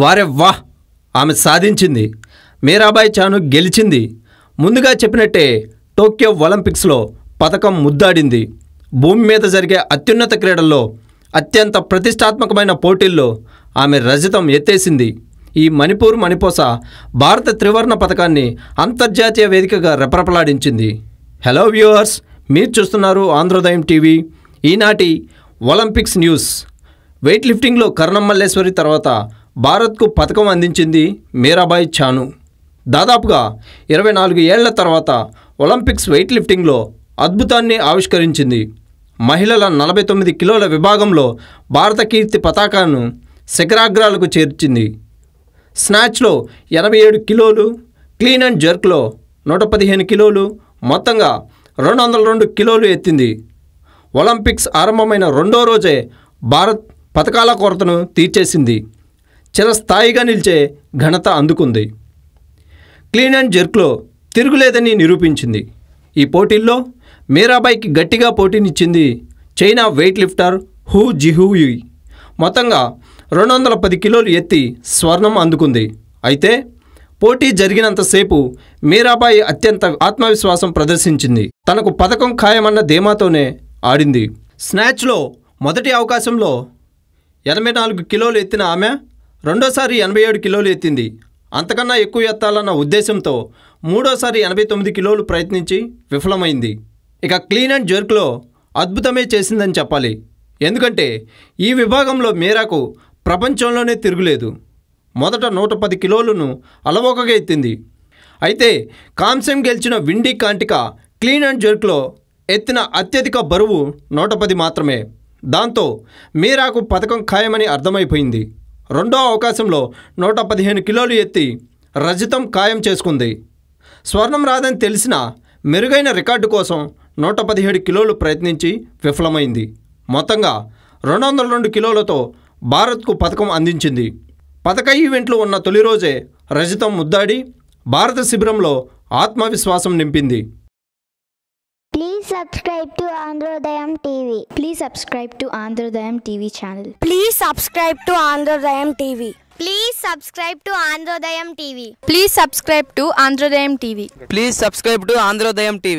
వారే వాహ్ ఆమె సాధించింది మీరాబాయి చాను గెలిచింది ముందుగా చెప్పినట్టే టోక్యో ఒలింపిక్స్లో పథకం ముద్దాడింది భూమి మీద జరిగే అత్యున్నత క్రీడల్లో అత్యంత ప్రతిష్టాత్మకమైన పోటీల్లో ఆమె రజతం ఎత్తేసింది ఈ మణిపూర్ మణిపోస భారత త్రివర్ణ పథకాన్ని అంతర్జాతీయ వేదికగా రెపరపలాడించింది హలో వ్యూవర్స్ మీరు చూస్తున్నారు ఆంధ్రోదయం టీవీ ఈనాటి ఒలింపిక్స్ న్యూస్ వెయిట్ లిఫ్టింగ్లో కర్ణం మల్లేశ్వరి తర్వాత భారత్కు పథకం అందించింది మీరాబాయి చాను దాదాపుగా ఇరవై నాలుగు ఏళ్ల తర్వాత ఒలింపిక్స్ వెయిట్ లిఫ్టింగ్లో అద్భుతాన్ని ఆవిష్కరించింది మహిళల నలభై తొమ్మిది కిలోల విభాగంలో భారత కీర్తి పతాకాన్ని శిఖరాగ్రాలకు చేర్చింది స్నాచ్లో ఎనభై ఏడు కిలోలు క్లీన్ అండ్ జర్క్లో నూట పదిహేను కిలోలు మొత్తంగా రెండు వందల రెండు కిలోలు ఎత్తింది ఒలింపిక్స్ ఆరంభమైన రెండో రోజే భారత్ పథకాల కొరతను తీర్చేసింది చిరస్థాయిగా నిలిచే ఘనత అందుకుంది క్లీన్ అండ్ జెర్క్లో తిరుగులేదని నిరూపించింది ఈ పోటీల్లో మీరాబాయికి గట్టిగా పోటీనిచ్చింది China weight lifter Hou Zhihui మొత్తంగా రెండు వందల పది కిలోలు ఎత్తి స్వర్ణం అందుకుంది అయితే పోటీ జరిగినంతసేపు మీరాబాయి అత్యంత ఆత్మవిశ్వాసం ప్రదర్శించింది తనకు పథకం ఖాయమన్న ధీమాతోనే ఆడింది స్నాచ్లో మొదటి అవకాశంలో ఎనభై నాలుగు కిలోలు ఎత్తిన ఆమె రెండోసారి ఎనభై ఏడు కిలోలు ఎత్తింది అంతకన్నా ఎక్కువ ఎత్తాలన్న ఉద్దేశంతో మూడోసారి ఎనభై తొమ్మిది కిలోలు ప్రయత్నించి విఫలమైంది ఇక క్లీన్ అండ్ జర్క్లో అద్భుతమే చేసిందని చెప్పాలి ఎందుకంటే ఈ విభాగంలో మీరాకు ప్రపంచంలోనే తిరుగులేదు మొదట నూట పది కిలోలను అలవోకగా ఎత్తింది అయితే కాంస్యం గెలిచిన విండీ కాంటిక క్లీన్ అండ్ జర్క్లో ఎత్తిన అత్యధిక బరువు నూట పది మాత్రమే దాంతో మీరాకు పథకం ఖాయమని అర్థమైపోయింది రెండో అవకాశంలో నూట పదిహేను కిలోలు ఎత్తి రజతం ఖాయం చేసుకుంది స్వర్ణం రాదని తెలిసిన మెరుగైన రికార్డు కోసం నూట పదిహేడు కిలోలు ప్రయత్నించి విఫలమైంది మొత్తంగా రెండు వందల రెండు కిలోలతో భారత్కు పథకం అందించింది పథక ఈవెంట్లు ఉన్న తొలి రోజే రజితం ముద్దాడి భారత శిబిరంలో ఆత్మవిశ్వాసం నింపింది subscribe to Androdayam TV. Please subscribe to Androdayam TV channel. Please subscribe to Androdayam TV. Please subscribe to Androdayam TV. Please subscribe to Androdayam TV. Please subscribe to Androdayam TV.